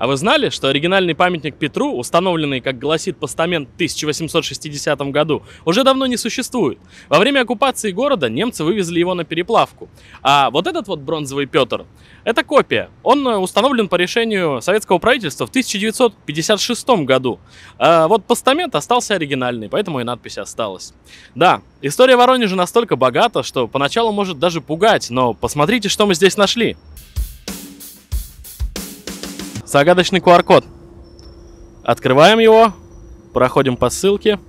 А вы знали, что оригинальный памятник Петру, установленный, как гласит постамент, в 1860 году, уже давно не существует? Во время оккупации города немцы вывезли его на переплавку. А вот этот вот бронзовый Петр, это копия. Он э, установлен по решению советского правительства в 1956 году. А вот постамент остался оригинальный, поэтому и надпись осталась. Да, история Воронежа настолько богата, что поначалу может даже пугать, но посмотрите, что мы здесь нашли. Загадочный QR-код. Открываем его. Проходим по ссылке.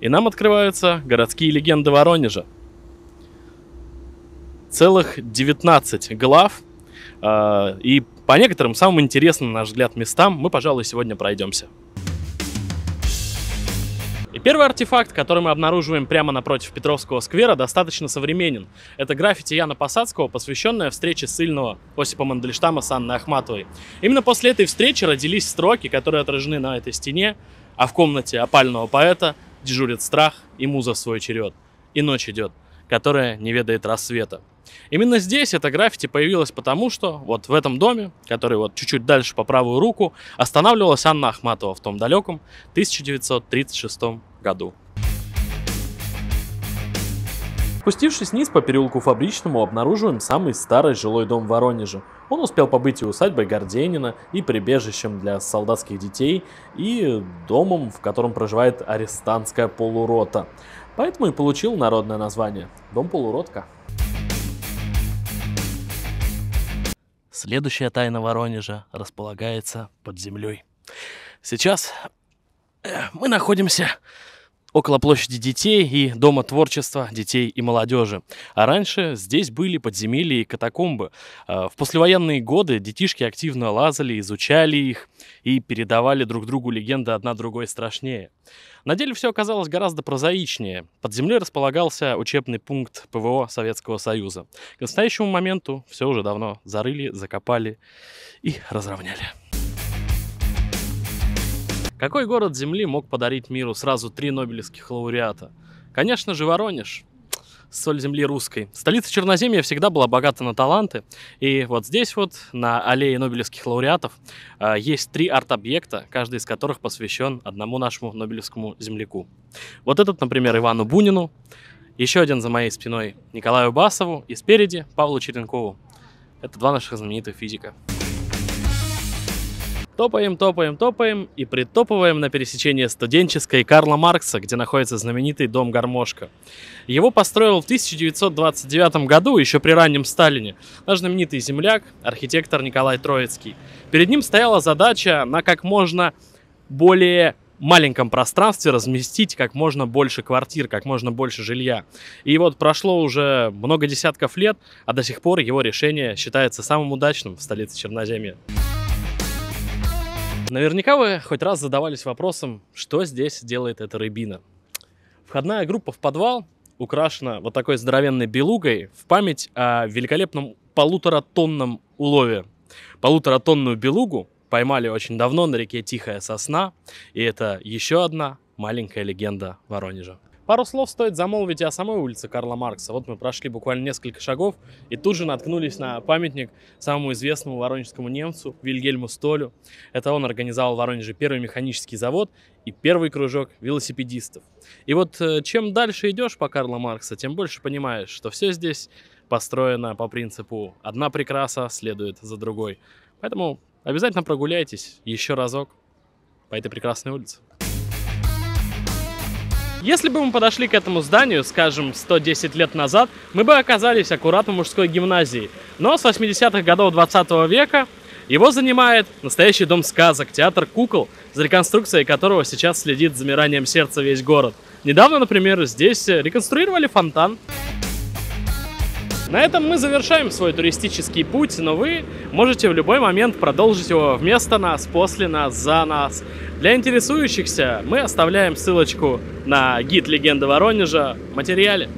И нам открываются городские легенды Воронежа. Целых 19 глав. Э, и по некоторым самым интересным, на наш взгляд, местам мы, пожалуй, сегодня пройдемся. И первый артефакт, который мы обнаруживаем прямо напротив Петровского сквера, достаточно современен. Это граффити Яна Посадского, посвященная встрече сильного Осипа Мандельштама с Анной Ахматовой. Именно после этой встречи родились строки, которые отражены на этой стене, а в комнате опального поэта дежурит страх и муза в свой черед. И ночь идет, которая не ведает рассвета. Именно здесь эта граффити появилась потому, что вот в этом доме, который вот чуть-чуть дальше по правую руку, останавливалась Анна Ахматова в том далеком 1936 году. Спустившись вниз по переулку Фабричному, обнаруживаем самый старый жилой дом в Воронеже. Он успел побыть и усадьбой Горденина, и прибежищем для солдатских детей, и домом, в котором проживает арестантская полурота. Поэтому и получил народное название – Дом полуротка. Следующая тайна Воронежа располагается под землей. Сейчас э, мы находимся около площади детей и Дома творчества детей и молодежи. А раньше здесь были подземелья и катакомбы. А, в послевоенные годы детишки активно лазали, изучали их и передавали друг другу легенды одна другой страшнее. На деле все оказалось гораздо прозаичнее. Под землей располагался учебный пункт ПВО Советского Союза. К настоящему моменту все уже давно зарыли, закопали и разровняли. Какой город Земли мог подарить миру сразу три нобелевских лауреата? Конечно же, Воронеж. Соль земли русской. Столица Черноземья всегда была богата на таланты. И вот здесь вот, на аллее Нобелевских лауреатов, а, есть три арт-объекта, каждый из которых посвящен одному нашему нобелевскому земляку. Вот этот, например, Ивану Бунину, еще один за моей спиной Николаю Басову и спереди Павлу Черенкову. Это два наших знаменитых физика. Топаем, топаем, топаем и притопываем на пересечение Студенческой Карла Маркса, где находится знаменитый дом Гармошка. Его построил в 1929 году, еще при раннем Сталине, наш знаменитый земляк, архитектор Николай Троицкий. Перед ним стояла задача на как можно более маленьком пространстве разместить как можно больше квартир, как можно больше жилья. И вот прошло уже много десятков лет, а до сих пор его решение считается самым удачным в столице Черноземья. Наверняка вы хоть раз задавались вопросом, что здесь делает эта рыбина. Входная группа в подвал украшена вот такой здоровенной белугой в память о великолепном полуторатонном улове. Полуторатонную белугу поймали очень давно на реке Тихая Сосна, и это еще одна маленькая легенда Воронежа. Пару слов стоит замолвить и о самой улице Карла Маркса. Вот мы прошли буквально несколько шагов и тут же наткнулись на памятник самому известному воронежскому немцу Вильгельму Столю. Это он организовал в Воронеже первый механический завод и первый кружок велосипедистов. И вот э, чем дальше идешь по Карла Маркса, тем больше понимаешь, что все здесь построено по принципу «одна прекраса следует за другой». Поэтому обязательно прогуляйтесь еще разок по этой прекрасной улице. Если бы мы подошли к этому зданию, скажем, 110 лет назад, мы бы оказались аккуратно в мужской гимназии. Но с 80-х годов 20 -го века его занимает настоящий дом сказок, театр кукол, за реконструкцией которого сейчас следит замиранием сердца весь город. Недавно, например, здесь реконструировали фонтан. На этом мы завершаем свой туристический путь, но вы можете в любой момент продолжить его вместо нас, после нас, за нас. Для интересующихся мы оставляем ссылочку на гид «Легенды Воронежа» в материале.